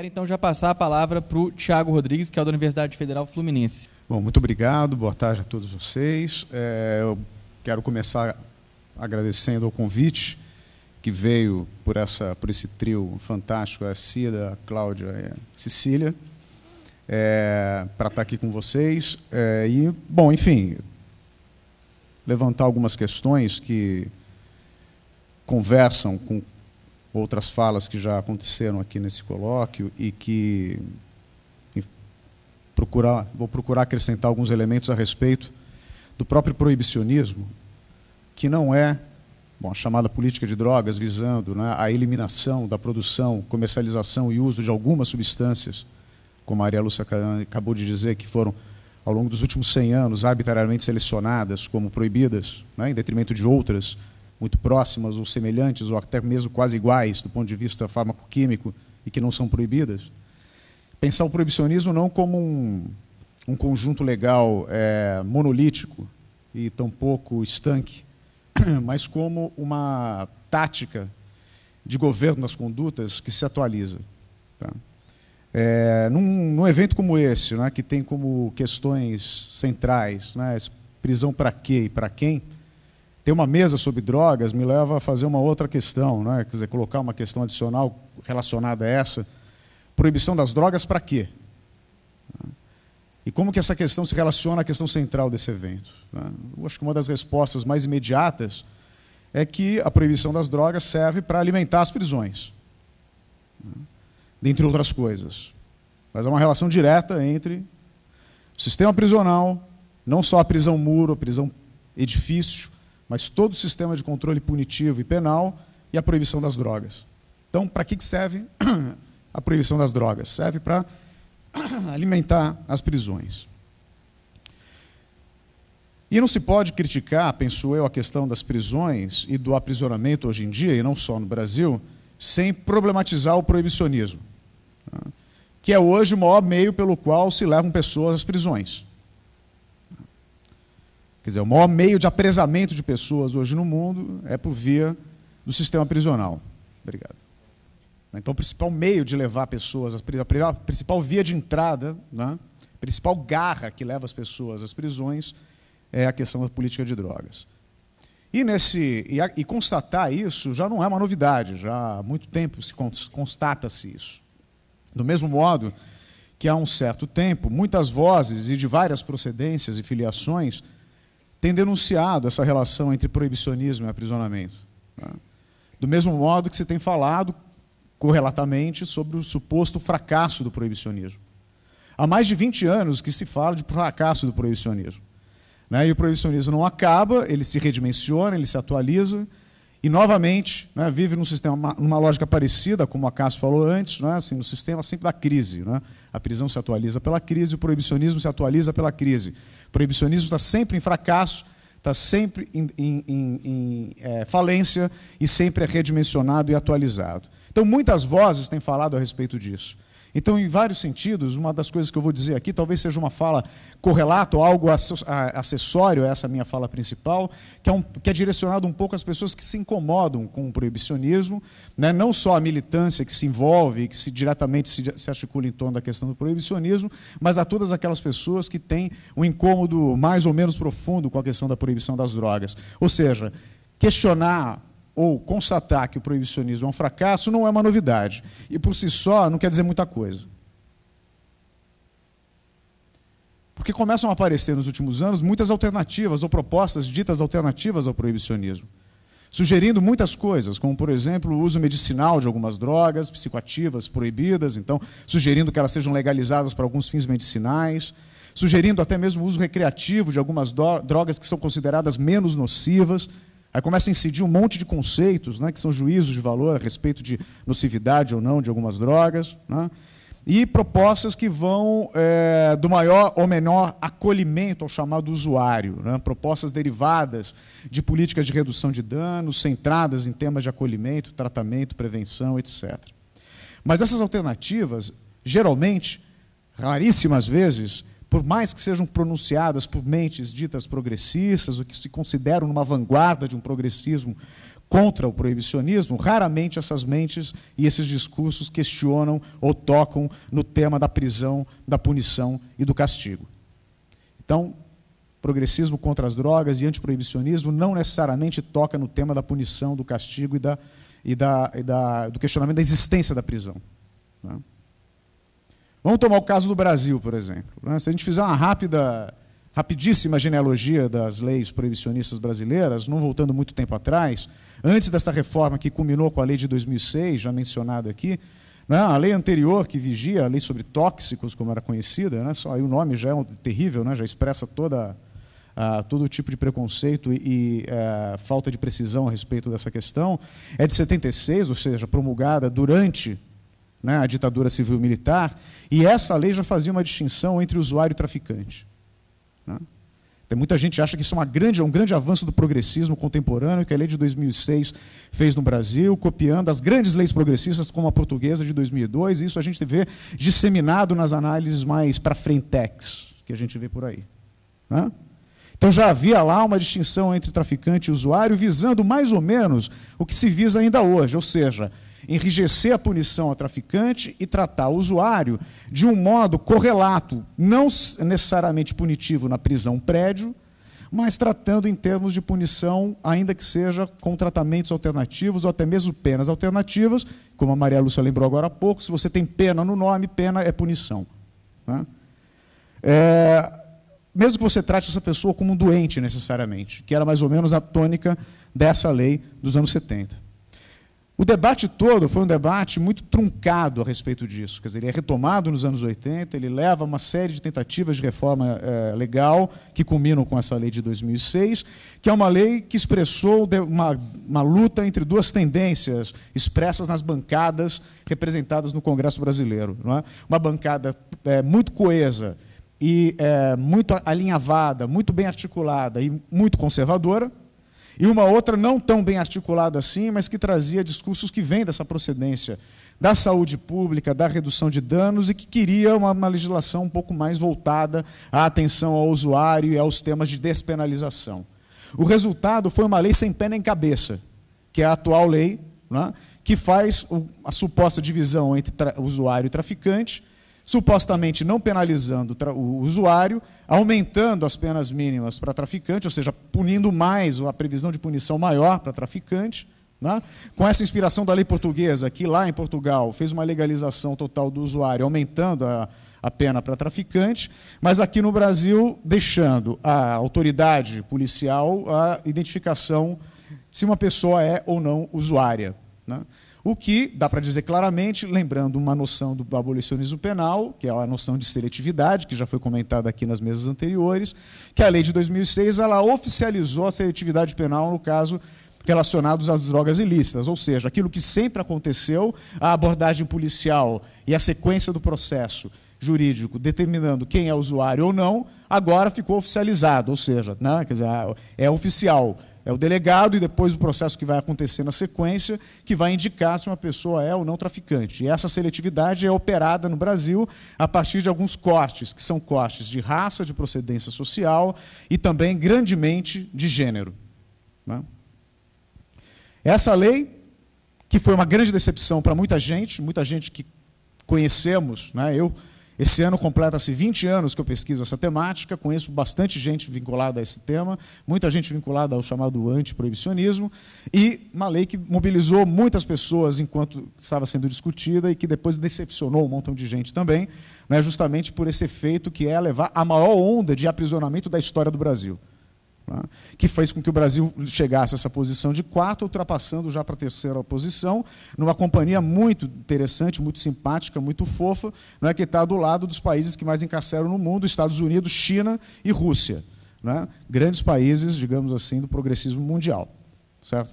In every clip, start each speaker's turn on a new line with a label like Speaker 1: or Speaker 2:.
Speaker 1: Quero então já passar a palavra para o Tiago Rodrigues, que é da Universidade Federal Fluminense. Bom, muito obrigado, boa tarde a todos vocês. É, eu quero começar agradecendo o convite que veio por, essa, por esse trio fantástico, a Cida, a Cláudia e a Cecília, é, para estar tá aqui com vocês. É, e, bom, enfim, levantar algumas questões que conversam com outras falas que já aconteceram aqui nesse colóquio e que e procurar, vou procurar acrescentar alguns elementos a respeito do próprio proibicionismo, que não é bom, a chamada política de drogas visando né, a eliminação da produção, comercialização e uso de algumas substâncias, como a Maria Lúcia acabou de dizer, que foram ao longo dos últimos 100 anos arbitrariamente selecionadas como proibidas, né, em detrimento de outras muito próximas ou semelhantes, ou até mesmo quase iguais do ponto de vista farmacoquímico, e que não são proibidas. Pensar o proibicionismo não como um, um conjunto legal é, monolítico e tampouco estanque, mas como uma tática de governo das condutas que se atualiza. Tá? É, num, num, evento como esse, né, que tem como questões centrais né, prisão para quê e para quem, ter uma mesa sobre drogas me leva a fazer uma outra questão, né? quer dizer, colocar uma questão adicional relacionada a essa. Proibição das drogas para quê? E como que essa questão se relaciona à questão central desse evento? Né? Eu acho que uma das respostas mais imediatas é que a proibição das drogas serve para alimentar as prisões, né? dentre outras coisas. Mas há é uma relação direta entre o sistema prisional, não só a prisão muro, a prisão edifício, mas todo o sistema de controle punitivo e penal e a proibição das drogas. Então, para que serve a proibição das drogas? Serve para alimentar as prisões. E não se pode criticar, penso eu, a questão das prisões e do aprisionamento hoje em dia, e não só no Brasil, sem problematizar o proibicionismo, tá? que é hoje o maior meio pelo qual se levam pessoas às prisões. Quer dizer, o maior meio de apresamento de pessoas hoje no mundo é por via do sistema prisional. Obrigado. Então, o principal meio de levar pessoas, a principal via de entrada, né, a principal garra que leva as pessoas às prisões é a questão da política de drogas. E, nesse, e, a, e constatar isso já não é uma novidade, já há muito tempo se constata-se isso. Do mesmo modo que há um certo tempo, muitas vozes e de várias procedências e filiações tem denunciado essa relação entre proibicionismo e aprisionamento. Né? Do mesmo modo que se tem falado, correlatamente, sobre o suposto fracasso do proibicionismo. Há mais de 20 anos que se fala de fracasso do proibicionismo. Né? E o proibicionismo não acaba, ele se redimensiona, ele se atualiza, e, novamente, né, vive num sistema, numa lógica parecida, como a Cássio falou antes, né, assim, no sistema sempre da crise. Né? A prisão se atualiza pela crise, o proibicionismo se atualiza pela crise. O proibicionismo está sempre em fracasso, está sempre em, em, em, em é, falência e sempre é redimensionado e atualizado. Então, muitas vozes têm falado a respeito disso. Então, em vários sentidos, uma das coisas que eu vou dizer aqui talvez seja uma fala correlata ou algo acessório a essa minha fala principal, que é, um, que é direcionado um pouco às pessoas que se incomodam com o proibicionismo, né? não só a militância que se envolve, que se diretamente se, se articula em torno da questão do proibicionismo, mas a todas aquelas pessoas que têm um incômodo mais ou menos profundo com a questão da proibição das drogas. Ou seja, questionar ou constatar que o proibicionismo é um fracasso não é uma novidade. E por si só não quer dizer muita coisa. Porque começam a aparecer nos últimos anos muitas alternativas ou propostas ditas alternativas ao proibicionismo, sugerindo muitas coisas, como por exemplo o uso medicinal de algumas drogas psicoativas proibidas, então sugerindo que elas sejam legalizadas para alguns fins medicinais, sugerindo até mesmo o uso recreativo de algumas drogas que são consideradas menos nocivas Aí começa a incidir um monte de conceitos, né, que são juízos de valor a respeito de nocividade ou não de algumas drogas, né, e propostas que vão é, do maior ou menor acolhimento ao chamado usuário, né, propostas derivadas de políticas de redução de danos, centradas em temas de acolhimento, tratamento, prevenção, etc. Mas essas alternativas, geralmente, raríssimas vezes, por mais que sejam pronunciadas por mentes ditas progressistas, o que se consideram uma vanguarda de um progressismo contra o proibicionismo, raramente essas mentes e esses discursos questionam ou tocam no tema da prisão, da punição e do castigo. Então, progressismo contra as drogas e antiproibicionismo não necessariamente toca no tema da punição, do castigo e, da, e, da, e da do questionamento da existência da prisão. Né? Vamos tomar o caso do Brasil, por exemplo. Né? Se a gente fizer uma rápida, rapidíssima genealogia das leis proibicionistas brasileiras, não voltando muito tempo atrás, antes dessa reforma que culminou com a lei de 2006, já mencionada aqui, né? a lei anterior que vigia, a lei sobre tóxicos, como era conhecida, né? só aí o nome já é terrível, já expressa toda, ah, todo tipo de preconceito e, eh, falta de precisão a respeito dessa questão, é de 76, ou seja, promulgada durante né, a ditadura civil-militar, e essa lei já fazia uma distinção entre usuário e traficante. Né? Tem muita gente que acha que isso é uma grande, é um grande avanço do progressismo contemporâneo que a lei de 2006 fez no Brasil, copiando as grandes leis progressistas como a portuguesa de 2002, e isso a gente vê disseminado nas análises mais para frentex que a gente vê por aí. Né? Então já havia lá uma distinção entre traficante e usuário, visando mais ou menos o que se visa ainda hoje, ou seja, enrijecer a punição ao traficante e tratar o usuário de um modo correlato, não necessariamente punitivo na prisão prédio, mas tratando em termos de punição, ainda que seja com tratamentos alternativos ou até mesmo penas alternativas, como a Maria Lúcia lembrou agora há pouco, se você tem pena no nome, pena é punição. Né? É, mesmo que você trate essa pessoa como um doente necessariamente, que era mais ou menos a tônica dessa lei dos anos 70. O debate todo foi um debate muito truncado a respeito disso. Quer dizer, ele é retomado nos anos 80, ele leva uma série de tentativas de reforma eh, legal que culminam com essa lei de 2006, que é uma lei que expressou uma, uma luta entre duas tendências expressas nas bancadas representadas no Congresso Brasileiro. É? Uma bancada eh, muito coesa e eh, muito alinhavada, muito bem articulada e muito conservadora, e uma outra não tão bem articulada assim, mas que trazia discursos que vêm dessa procedência da saúde pública, da redução de danos e que queria uma, uma legislação um pouco mais voltada à atenção ao usuário e aos temas de despenalização. O resultado foi uma lei sem pena nem cabeça, que é a atual lei, né, que faz a suposta divisão entre usuário e traficante, supostamente não penalizando o usuário, aumentando as penas mínimas para traficante, ou seja, punindo mais, a previsão de punição maior para traficante. Né? Com essa inspiração da lei portuguesa, que lá em Portugal fez uma legalização total do usuário, aumentando a, a pena para traficante, mas aqui no Brasil deixando a autoridade policial a identificação se uma pessoa é ou não usuária. Né? O que dá para dizer claramente, lembrando uma noção do abolicionismo penal, que é a noção de seletividade, que já foi comentada aqui nas mesas anteriores, que a lei de 2006 ela oficializou a seletividade penal no caso relacionados às drogas ilícitas, ou seja, aquilo que sempre aconteceu, a abordagem policial e a sequência do processo jurídico determinando quem é usuário ou não, agora ficou oficializado, ou seja, né, dizer, é oficial. É o delegado e depois o processo que vai acontecer na sequência que vai indicar se uma pessoa é ou não traficante. E essa seletividade é operada no Brasil a partir de alguns cortes, que são cortes de raça, de procedência social e também grandemente de gênero. Né? Essa lei, que foi uma grande decepção para muita gente, muita gente que conhecemos, né? eu esse ano completa-se 20 anos que eu pesquiso essa temática, conheço bastante gente vinculada a esse tema, muita gente vinculada ao chamado antiproibicionismo, e uma lei que mobilizou muitas pessoas enquanto estava sendo discutida e que depois decepcionou um montão de gente também, né, justamente por esse efeito que é levar a maior onda de aprisionamento da história do Brasil. Né, que fez com que o Brasil chegasse a essa posição de quarto, ultrapassando já para a terceira posição, numa companhia muito interessante, muito simpática, muito fofa, né, que está do lado dos países que mais encarceram no mundo, Estados Unidos, China e Rússia. Né, grandes países, digamos assim, do progressismo mundial. Certo?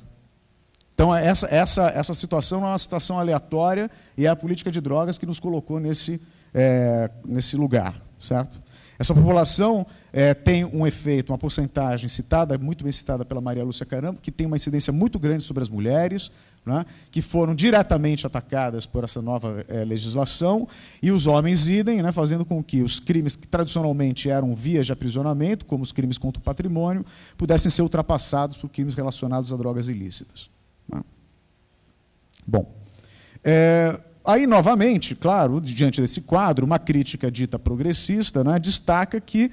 Speaker 1: Então, essa, essa, essa situação não é uma situação aleatória e é a política de drogas que nos colocou nesse, é, nesse lugar. Certo? Essa população é, tem um efeito, uma porcentagem citada, muito bem citada pela Maria Lúcia Caramba, que tem uma incidência muito grande sobre as mulheres, né, que foram diretamente atacadas por essa nova é, legislação, e os homens idem, né, fazendo com que os crimes que tradicionalmente eram vias de aprisionamento, como os crimes contra o patrimônio, pudessem ser ultrapassados por crimes relacionados a drogas ilícitas. Né. Bom, é, Aí, novamente, claro, diante desse quadro, uma crítica dita progressista né, destaca que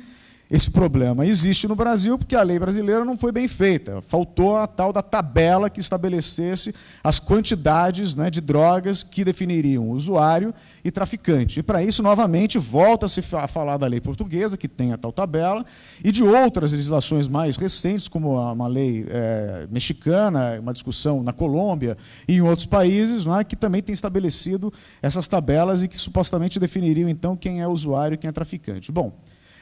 Speaker 1: esse problema existe no Brasil porque a lei brasileira não foi bem feita. Faltou a tal da tabela que estabelecesse as quantidades né, de drogas que definiriam usuário e traficante. E para isso, novamente, volta-se a falar da lei portuguesa, que tem a tal tabela, e de outras legislações mais recentes, como uma lei é, mexicana, uma discussão na Colômbia e em outros países, né, que também tem estabelecido essas tabelas e que supostamente definiriam então quem é usuário e quem é traficante. Bom.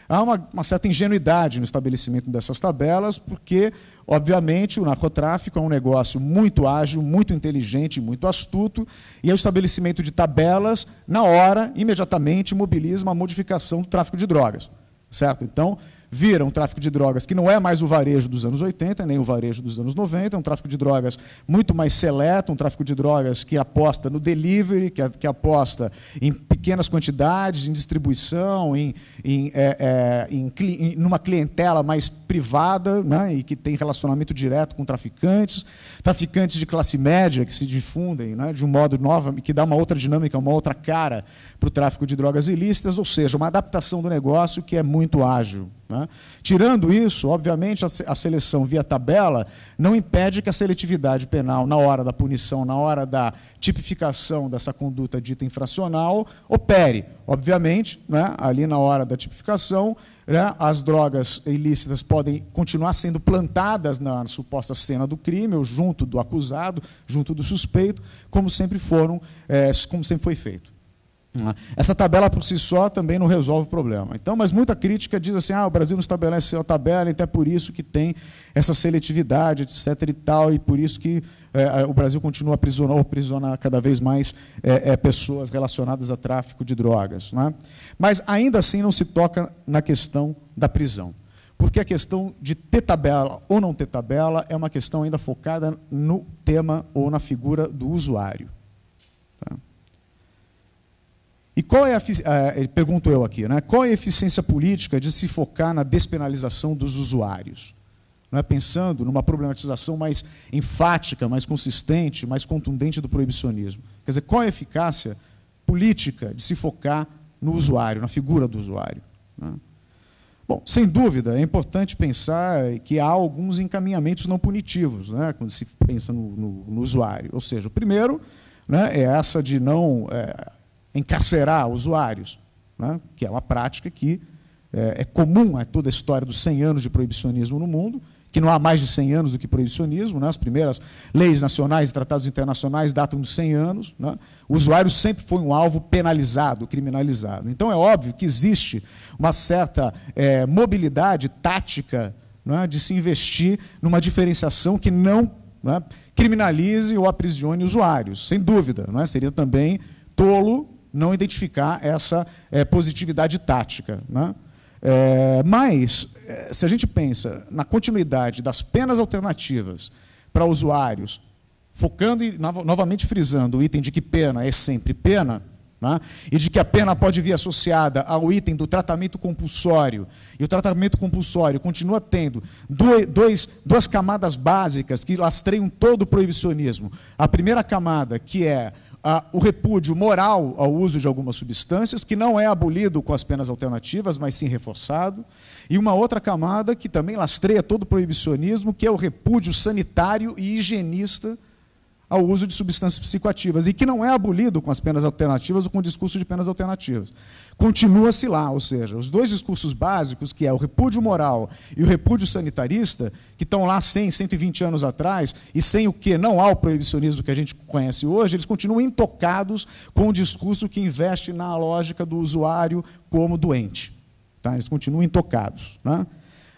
Speaker 1: Há uma, uma, certa ingenuidade no estabelecimento dessas tabelas, porque, obviamente, o narcotráfico é um negócio muito ágil, muito inteligente, muito astuto, e é o estabelecimento de tabelas, na hora, imediatamente, mobiliza uma modificação do tráfico de drogas. Certo? Então, viram um tráfico de drogas que não é mais o varejo dos anos 80, nem o varejo dos anos 90, é um tráfico de drogas muito mais seleto, um tráfico de drogas que aposta no delivery, que, que aposta em pequenas quantidades, em distribuição, em, em, é, é, em, em numa clientela mais privada né, e que tem relacionamento direto com traficantes, traficantes de classe média que se difundem né, de um modo novo, que dá uma outra dinâmica, uma outra cara para o tráfico de drogas ilícitas, ou seja, uma adaptação do negócio que é muito ágil. Né? Tirando isso, obviamente, a seleção via tabela não impede que a seletividade penal, na hora da punição, na hora da tipificação dessa conduta dita infracional, opere. Obviamente, né? ali na hora da tipificação, né, as drogas ilícitas podem continuar sendo plantadas na suposta cena do crime, ou junto do acusado, junto do suspeito, como sempre foram, eh, como sempre foi feito. Né? Essa tabela por si só também não resolve o problema. Então, mas muita crítica diz assim: ah, o Brasil não estabelece a tabela, então é por isso que tem essa seletividade, etc. e tal, e por isso que é, o Brasil continua ou aprisiona cada vez mais é, é, pessoas relacionadas a tráfico de drogas. Né? Mas ainda assim não se toca na questão da prisão. Porque a questão de ter tabela ou não ter tabela é uma questão ainda focada no tema ou na figura do usuário. Tá? E qual é a, a, ah, pergunto eu aqui, né? qual é a eficiência política de se focar na despenalização dos usuários? Não é? Pensando numa problematização mais enfática, mais consistente, mais contundente do proibicionismo. Quer dizer, qual é a eficácia política de se focar no usuário, na figura do usuário? Né? Bom, sem dúvida, é importante pensar que há alguns encaminhamentos não punitivos né, quando se pensa no, no, no usuário. Ou seja, o primeiro né, é essa de não. É, encarcerar usuários, né? que é uma prática que é, é comum a toda a história dos 100 anos de proibicionismo no mundo, que não há mais de 100 anos do que proibicionismo, né? as primeiras leis nacionais e tratados internacionais datam de 100 anos. Né? O usuário sempre foi um alvo penalizado, criminalizado. Então é óbvio que existe uma certa é, mobilidade tática né, de se investir numa diferenciação que não né, criminalize ou aprisione usuários, sem dúvida. Né, seria também tolo não identificar essa é, positividade tática. Né? É, mas, é, se a gente pensa na continuidade das penas alternativas para usuários, focando e novamente frisando o item de que pena é sempre pena, né? e de que a pena pode vir associada ao item do tratamento compulsório, e o tratamento compulsório continua tendo dois, duas camadas básicas que lastreiam todo o proibicionismo. A primeira camada, que é ah, o repúdio moral ao uso de algumas substâncias, que não é abolido com as penas alternativas, mas sim reforçado, e uma outra camada que também lastreia todo o proibicionismo, que é o repúdio sanitário e higienista ao uso de substâncias psicoativas e que não é abolido com as penas alternativas ou com o discurso de penas alternativas. Continua-se lá, ou seja, os dois discursos básicos, que é o repúdio moral e o repúdio sanitarista, que estão lá 100, 120 anos atrás, e sem o que não há o proibicionismo que a gente conhece hoje, eles continuam intocados com o discurso que investe na lógica do usuário como doente. Tá? Eles continuam intocados. Né?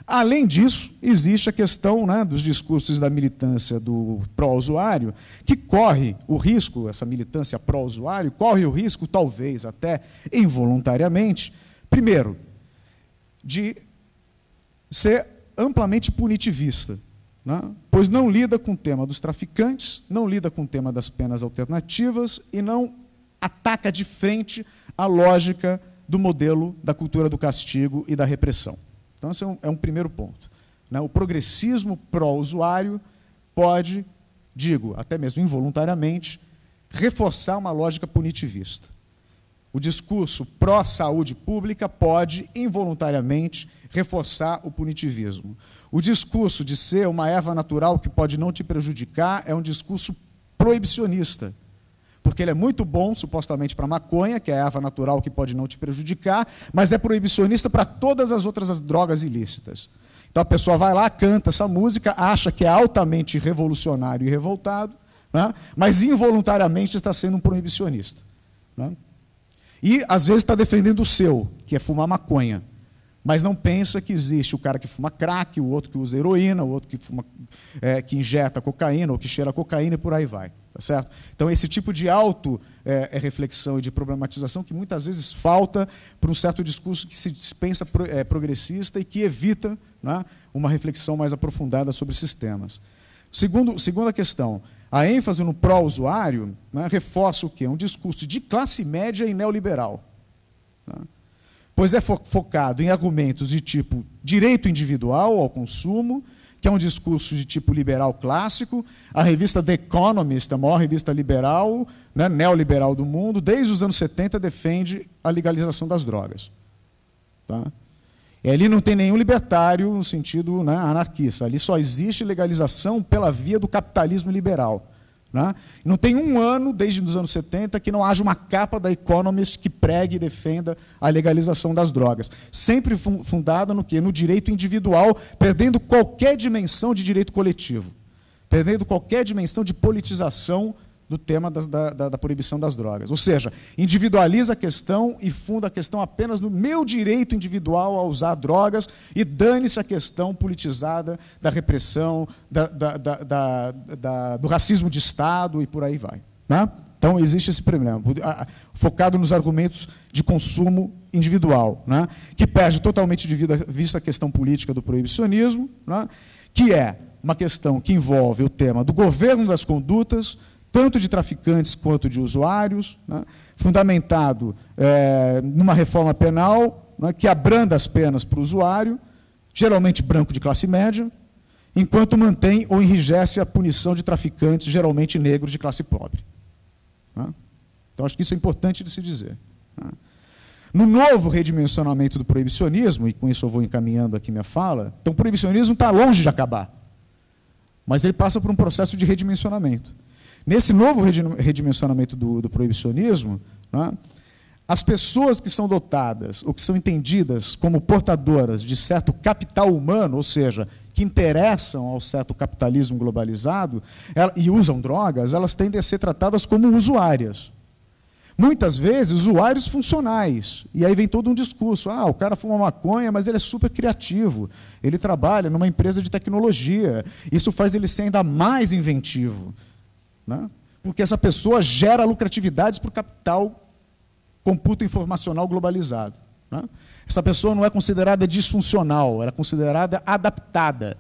Speaker 1: Além disso, existe a questão né, dos discursos da militância do pró-usuário, que corre o risco, essa militância pró-usuário, corre o risco, talvez até involuntariamente, primeiro, de ser amplamente punitivista, né? pois não lida com o tema dos traficantes, não lida com o tema das penas alternativas e não ataca de frente a lógica do modelo da cultura do castigo e da repressão. Então, esse é um, é um primeiro ponto. Né? O progressismo pró-usuário pode, digo, até mesmo involuntariamente, reforçar uma lógica punitivista. O discurso pró-saúde pública pode, involuntariamente, reforçar o punitivismo. O discurso de ser uma erva natural que pode não te prejudicar é um discurso proibicionista porque ele é muito bom, supostamente, para maconha, que é a erva natural que pode não te prejudicar, mas é proibicionista para todas as outras drogas ilícitas. Então a pessoa vai lá, canta essa música, acha que é altamente revolucionário e revoltado, né? mas involuntariamente está sendo um proibicionista. Né? E às vezes está defendendo o seu, que é fumar maconha. Mas não pensa que existe o cara que fuma crack, o outro que usa heroína, o outro que, fuma, é, que injeta cocaína ou que cheira cocaína e por aí vai. Tá certo? Então, esse tipo de auto-reflexão é, é, e de problematização que muitas vezes falta para um certo discurso que se dispensa pro, é, progressista e que evita né, uma reflexão mais aprofundada sobre sistemas. Segundo, segunda questão, a ênfase no pró-usuário né, reforça o quê? Um discurso de classe média e neoliberal. Né? Pois é fo focado em argumentos de tipo direito individual ao consumo, que é um discurso de tipo liberal clássico. A revista The Economist, é a maior revista liberal, né, neoliberal do mundo, desde os anos 70 defende a legalização das drogas. Tá? E ali não tem nenhum libertário no sentido né, anarquista. Ali só existe legalização pela via do capitalismo liberal. Né? Não tem um ano, desde os anos 70, que não haja uma capa da Economist que pregue e defenda a legalização das drogas. Sempre fundada no quê? No direito individual, perdendo qualquer dimensão de direito coletivo, perdendo qualquer dimensão de politização do tema das, da, da, da proibição das drogas. Ou seja, individualiza a questão e funda a questão apenas no meu direito individual a usar drogas e dane-se a questão politizada da repressão, da, da, da, da, do racismo de Estado e por aí vai. Né? Então, existe esse problema, focado nos argumentos de consumo individual, né? que perde totalmente de vista a questão política do proibicionismo, né? que é uma questão que envolve o tema do governo das condutas, tanto de traficantes quanto de usuários, né? fundamentado é, numa reforma penal né, que abranda as penas para o usuário, geralmente branco de classe média, enquanto mantém ou enrijece a punição de traficantes, geralmente negros de classe pobre. Né. Então, acho que isso é importante de se dizer. Né. No novo redimensionamento do proibicionismo, e com isso eu vou encaminhando aqui minha fala, então o proibicionismo está longe de acabar, mas ele passa por um processo de redimensionamento. Nesse novo redimensionamento do, do proibicionismo, né, as pessoas que são dotadas ou que são entendidas como portadoras de certo capital humano, ou seja, que interessam ao certo capitalismo globalizado ela, e usam drogas, elas tendem a ser tratadas como usuárias. Muitas vezes, usuários funcionais. E aí vem todo um discurso: ah, o cara fuma maconha, mas ele é super criativo. Ele trabalha numa empresa de tecnologia. Isso faz ele ser ainda mais inventivo. Né? Porque essa pessoa gera lucratividades para o capital computo informacional globalizado. Né? Essa pessoa não é considerada disfuncional, ela é considerada adaptada.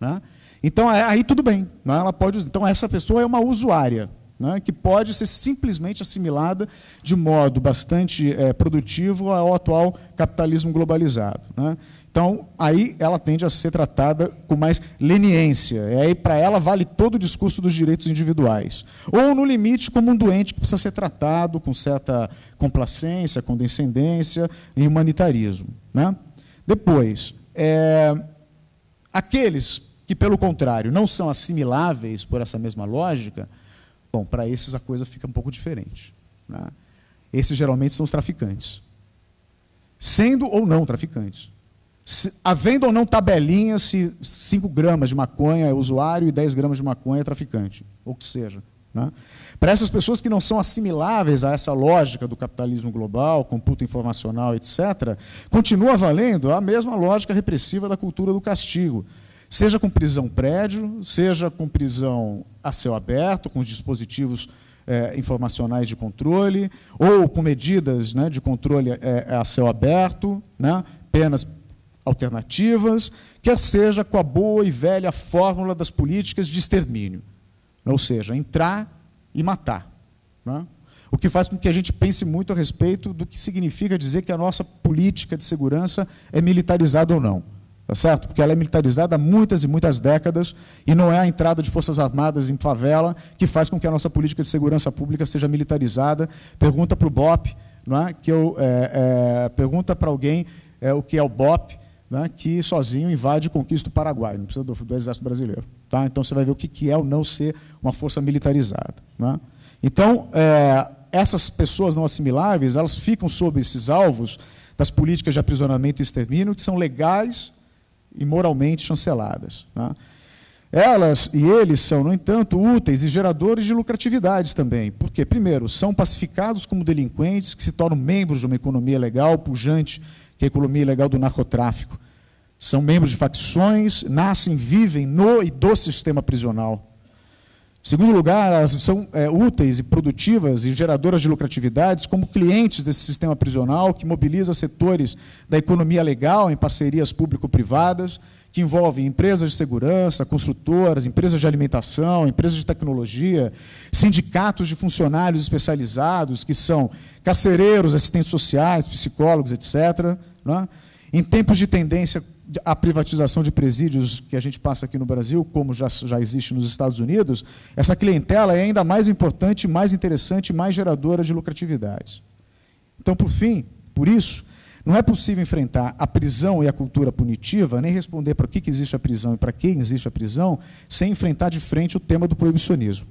Speaker 1: Né? Então, é, aí tudo bem. Né? Ela pode, então, essa pessoa é uma usuária, né? que pode ser simplesmente assimilada de modo bastante é, produtivo ao atual capitalismo globalizado. Né? Então, aí ela tende a ser tratada com mais leniência. E aí, para ela, vale todo o discurso dos direitos individuais. Ou, no limite, como um doente que precisa ser tratado com certa complacência, condescendência e humanitarismo. Né? Depois, é, aqueles que, pelo contrário, não são assimiláveis por essa mesma lógica, bom, para esses a coisa fica um pouco diferente. Né? Esses geralmente são os traficantes. Sendo ou não traficantes se, havendo ou não tabelinha se 5 gramas de maconha é usuário e 10 gramas de maconha é traficante, ou que seja. Né? Para essas pessoas que não são assimiláveis a essa lógica do capitalismo global, computo informacional, etc., continua valendo a mesma lógica repressiva da cultura do castigo. Seja com prisão prédio, seja com prisão a céu aberto, com os dispositivos é, informacionais de controle, ou com medidas né, de controle é, a céu aberto, né, penas alternativas, quer seja com a boa e velha fórmula das políticas de extermínio, ou seja, entrar e matar. Né? O que faz com que a gente pense muito a respeito do que significa dizer que a nossa política de segurança é militarizada ou não. Tá certo? Porque ela é militarizada há muitas e muitas décadas e não é a entrada de forças armadas em favela que faz com que a nossa política de segurança pública seja militarizada. Pergunta para o BOP, não é? que eu, é, é, pergunta para alguém é, o que é o BOP, né, que sozinho invade e conquista o Paraguai, não precisa do, do exército brasileiro. Tá? Então você vai ver o que, que é o não ser uma força militarizada. Né? Então, é, essas pessoas não assimiláveis, elas ficam sob esses alvos das políticas de aprisionamento e extermínio, que são legais e moralmente chanceladas. Né? Elas e eles são, no entanto, úteis e geradores de lucratividades também. Porque, primeiro, são pacificados como delinquentes que se tornam membros de uma economia legal, pujante, que é a economia ilegal do narcotráfico. São membros de facções, nascem, vivem no e do sistema prisional. Em segundo lugar, elas são é, úteis e produtivas e geradoras de lucratividades como clientes desse sistema prisional que mobiliza setores da economia legal em parcerias público-privadas que envolvem empresas de segurança, construtoras, empresas de alimentação, empresas de tecnologia, sindicatos de funcionários especializados, que são carcereiros, assistentes sociais, psicólogos, etc. Né? Em tempos de tendência à privatização de presídios que a gente passa aqui no Brasil, como já, já existe nos Estados Unidos, essa clientela é ainda mais importante, mais interessante, mais geradora de lucratividade. Então, por fim, por isso, não é possível enfrentar a prisão e a cultura punitiva, nem responder para o que existe a prisão e para quem existe a prisão, sem enfrentar de frente o tema do proibicionismo.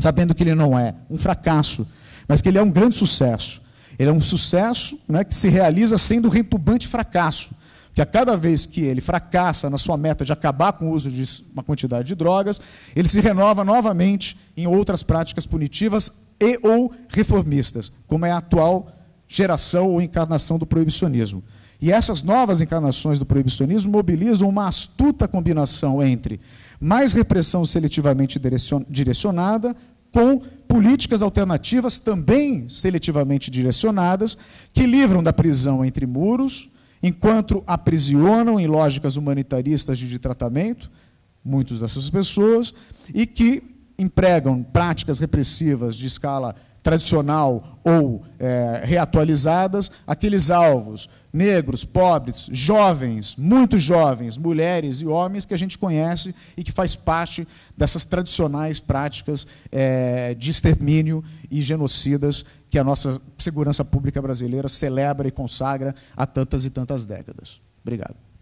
Speaker 1: Sabendo que ele não é um fracasso, mas que ele é um grande sucesso. Ele é um sucesso né, que se realiza sendo um retumbante fracasso que a cada vez que ele fracassa na sua meta de acabar com o uso de uma quantidade de drogas, ele se renova novamente em outras práticas punitivas e ou reformistas, como é a atual geração ou encarnação do proibicionismo. E essas novas encarnações do proibicionismo mobilizam uma astuta combinação entre mais repressão seletivamente direcionada, com políticas alternativas também seletivamente direcionadas, que livram da prisão entre muros, enquanto aprisionam em lógicas humanitaristas de tratamento muitas dessas pessoas, e que empregam práticas repressivas de escala tradicional ou é, reatualizadas, aqueles alvos negros, pobres, jovens, muito jovens, mulheres e homens que a gente conhece e que faz parte dessas tradicionais práticas é, de extermínio e genocidas que a nossa segurança pública brasileira celebra e consagra há tantas e tantas décadas. Obrigado.